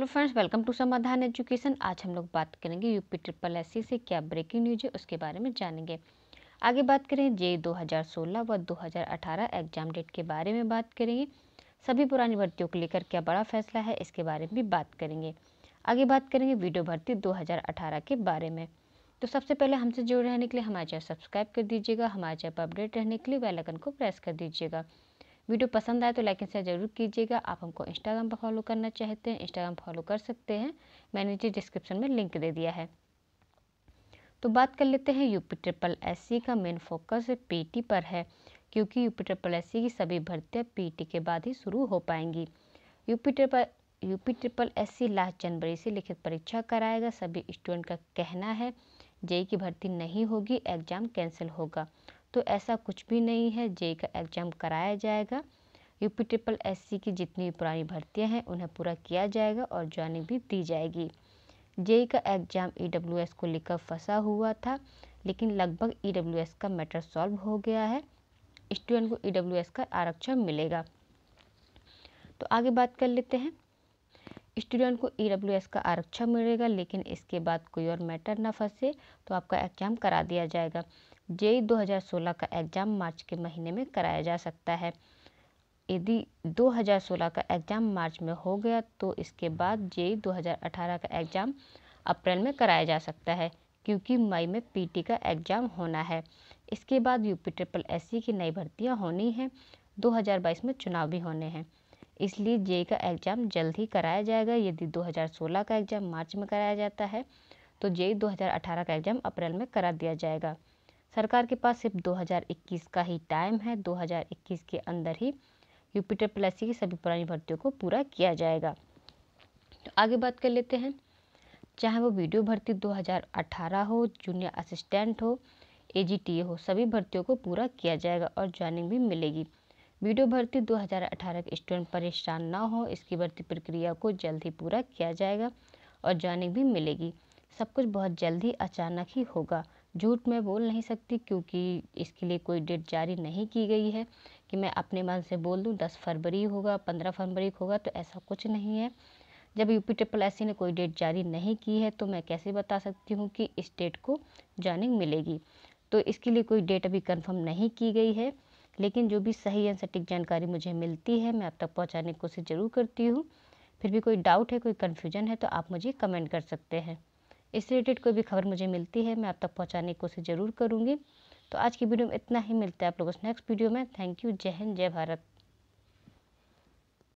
hello friends welcome to Samadhan education आज हम लोग बात करेंगे यूपी ट्रिपल एस से क्या ब्रेकिंग न्यूज है उसके बारे में जानेंगे आगे बात करें जे 2016 व 2018 एग्जाम डेट के बारे में बात करेंगे सभी पुरानी भर्तियों को लेकर क्या बड़ा फैसला है इसके बारे में भी बात करेंगे आगे बात करेंगे वीडियो भर्ती दो के बारे में तो सबसे पहले हमसे जुड़े रहने के लिए हमारे चैनल सब्सक्राइब कर दीजिएगा हमारे चैनल पर अपडेट रहने के लिए बेलकन को प्रेस कर दीजिएगा वीडियो पसंद आए तो लाइक एंड शेयर जरूर कीजिएगा आप हमको इंस्टाग्राम पर फॉलो करना चाहते हैं इंस्टाग्राम फॉलो कर सकते हैं मैंने नीचे डिस्क्रिप्शन में लिंक दे दिया है तो बात कर लेते हैं यूपी ट्रिपल एस का मेन फोकस पीटी पर है क्योंकि यूपी ट्रिपल एस की सभी भर्तियाँ पीटी के बाद ही शुरू हो पाएंगी UP triple UP triple S C last जनवरी से लिखित परीक्षा कराएगा सभी स्टूडेंट का कहना है जेई की भर्ती नहीं होगी एग्जाम कैंसिल होगा तो ऐसा कुछ भी नहीं है जे का एग्ज़ाम कराया जाएगा यूपी ट्रिपल एस की जितनी भी पुरानी भर्तियाँ हैं उन्हें पूरा किया जाएगा और ज्वाइनिंग भी दी जाएगी जे का एग्ज़ाम ई e को लेकर फंसा हुआ था लेकिन लगभग ई e का मैटर सॉल्व हो गया है स्टूडेंट को ई e का आरक्षण मिलेगा तो आगे बात कर लेते हैं स्टूडेंट को ई का आरक्षण मिलेगा लेकिन इसके बाद कोई और मैटर ना फंसे तो आपका एग्ज़ाम करा दिया जाएगा जेई 2016 का एग्ज़ाम मार्च के महीने में कराया जा सकता है यदि 2016 का एग्ज़ाम मार्च में हो गया तो इसके बाद जेई 2018 का एग्ज़ाम अप्रैल में कराया जा सकता है क्योंकि मई में पीटी का एग्ज़ाम होना है इसके बाद यूपी ट्रिपल एस की नई भर्तियां होनी हैं 2022 में चुनाव भी होने हैं इसलिए जेई का एग्ज़ाम जल्द ही कराया जाएगा यदि 2016 का एग्ज़ाम मार्च में कराया जाता है तो जेई 2018 का एग्ज़ाम अप्रैल में करा दिया जाएगा सरकार के पास सिर्फ 2021 का ही टाइम है 2021 के अंदर ही यूपीटर प्लस की सभी पुरानी भर्तियों को पूरा किया जाएगा तो आगे बात कर लेते हैं चाहे वो वीडियो भर्ती 2018 हो जूनियर असिस्टेंट हो ए हो सभी भर्तियों को पूरा किया जाएगा और ज्वाइनिंग भी मिलेगी वीडियो भर्ती 2018 के स्टूडेंट परेशान ना हो इसकी भर्ती प्रक्रिया को जल्द ही पूरा किया जाएगा और ज्वाइनिंग भी मिलेगी सब कुछ बहुत जल्द ही अचानक ही होगा झूठ मैं बोल नहीं सकती क्योंकि इसके लिए कोई डेट जारी नहीं की गई है कि मैं अपने मन से बोल दूँ दस फरवरी होगा पंद्रह फरवरी होगा तो ऐसा कुछ नहीं है जब यूपी ट्रिपल एस ने कोई डेट जारी नहीं की है तो मैं कैसे बता सकती हूँ कि इस डेट को जॉइनिंग मिलेगी तो इसके लिए कोई डेट अभी कंफर्म नहीं की गई है लेकिन जो भी सही एंड सटीक जानकारी मुझे मिलती है मैं आप तक पहुँचाने की कोशिश ज़रूर करती हूँ फिर भी कोई डाउट है कोई कन्फ्यूजन है तो आप मुझे कमेंट कर सकते हैं इस रिलेटेड कोई भी खबर मुझे मिलती है मैं आप तक पहुँचाने की कोशिश ज़रूर करूँगी तो आज की वीडियो में इतना ही मिलता है आप लोगों से नेक्स्ट वीडियो में थैंक यू जय हिंद जय भारत